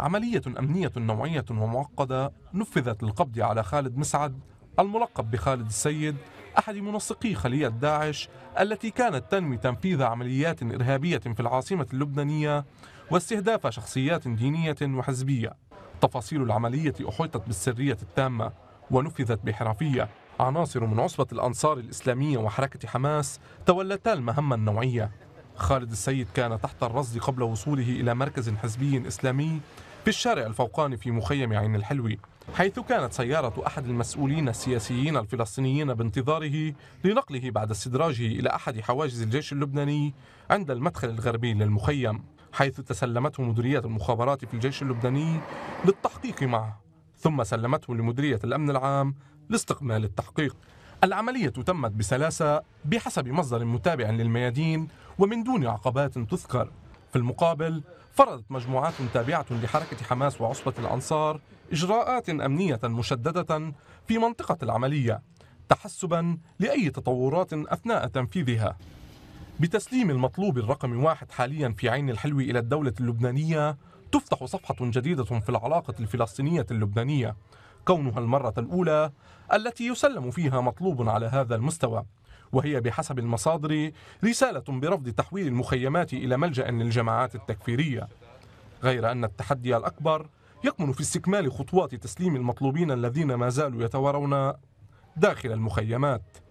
عملية أمنية نوعية ومعقدة نفذت للقبض على خالد مسعد الملقب بخالد السيد أحد منسقي خلية داعش التي كانت تنوي تنفيذ عمليات إرهابية في العاصمة اللبنانية واستهداف شخصيات دينية وحزبية تفاصيل العملية أحيطت بالسرية التامة ونفذت بحرفية عناصر من عصبة الأنصار الإسلامية وحركة حماس تولتا المهمة النوعية خالد السيد كان تحت الرصد قبل وصوله إلى مركز حزبي إسلامي في الشارع الفوقاني في مخيم عين الحلوي حيث كانت سيارة أحد المسؤولين السياسيين الفلسطينيين بانتظاره لنقله بعد استدراجه إلى أحد حواجز الجيش اللبناني عند المدخل الغربي للمخيم حيث تسلمته مديرية المخابرات في الجيش اللبناني للتحقيق معه ثم سلمته لمديرية الأمن العام لاستكمال التحقيق العملية تمت بسلاسة بحسب مصدر متابع للميادين ومن دون عقبات تذكر في المقابل فرضت مجموعات تابعة لحركة حماس وعصبة الأنصار إجراءات أمنية مشددة في منطقة العملية تحسبا لأي تطورات أثناء تنفيذها بتسليم المطلوب الرقم واحد حاليا في عين الحلو إلى الدولة اللبنانية تفتح صفحة جديدة في العلاقة الفلسطينية اللبنانية كونها المرة الأولى التي يسلم فيها مطلوب على هذا المستوى وهي بحسب المصادر رسالة برفض تحويل المخيمات إلى ملجأ للجماعات التكفيرية غير أن التحدي الأكبر يكمن في استكمال خطوات تسليم المطلوبين الذين ما زالوا يتوارون داخل المخيمات